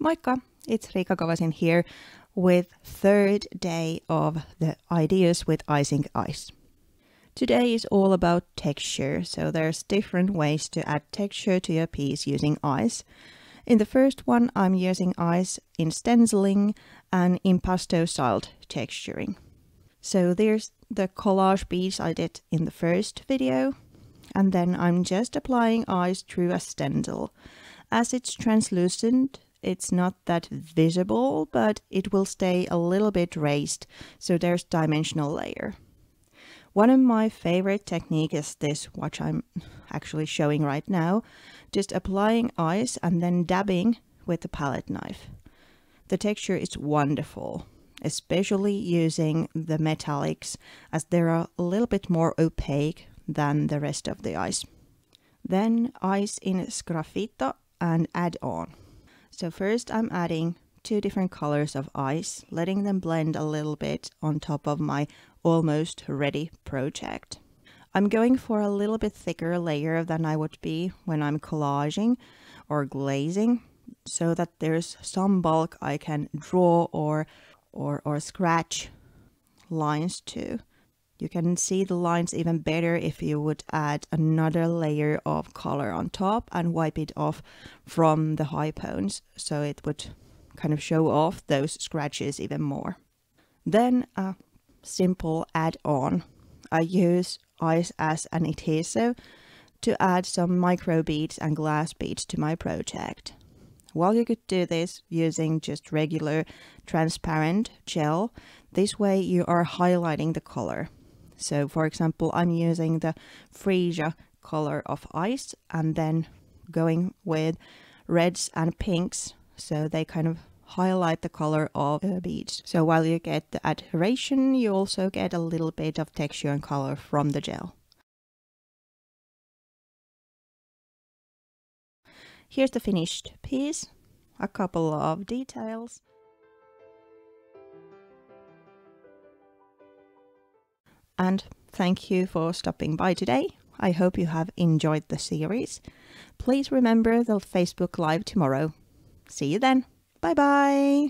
Moikka, it's Riika Kovasin here with third day of the ideas with icing ice. Today is all about texture, so there's different ways to add texture to your piece using ice. In the first one, I'm using ice in stenciling and impasto salt texturing. So there's the collage piece I did in the first video, and then I'm just applying ice through a stencil. As it's translucent, it's not that visible, but it will stay a little bit raised, so there's dimensional layer. One of my favorite technique is this, which I'm actually showing right now, just applying ice and then dabbing with the palette knife. The texture is wonderful, especially using the metallics as they are a little bit more opaque than the rest of the ice. Then ice in Sgraffito and add on. So first I'm adding two different colors of ice, letting them blend a little bit on top of my almost ready project. I'm going for a little bit thicker layer than I would be when I'm collaging or glazing so that there's some bulk I can draw or, or, or scratch lines to. You can see the lines even better if you would add another layer of color on top and wipe it off from the high pones so it would kind of show off those scratches even more. Then a simple add-on. I use ice as an adhesive to add some micro beads and glass beads to my project. While you could do this using just regular transparent gel, this way you are highlighting the color. So for example, I'm using the freesia color of ice and then going with reds and pinks so they kind of highlight the color of the beads. So while you get the adhesion, you also get a little bit of texture and color from the gel. Here's the finished piece, a couple of details. and thank you for stopping by today. I hope you have enjoyed the series. Please remember the Facebook Live tomorrow. See you then. Bye bye.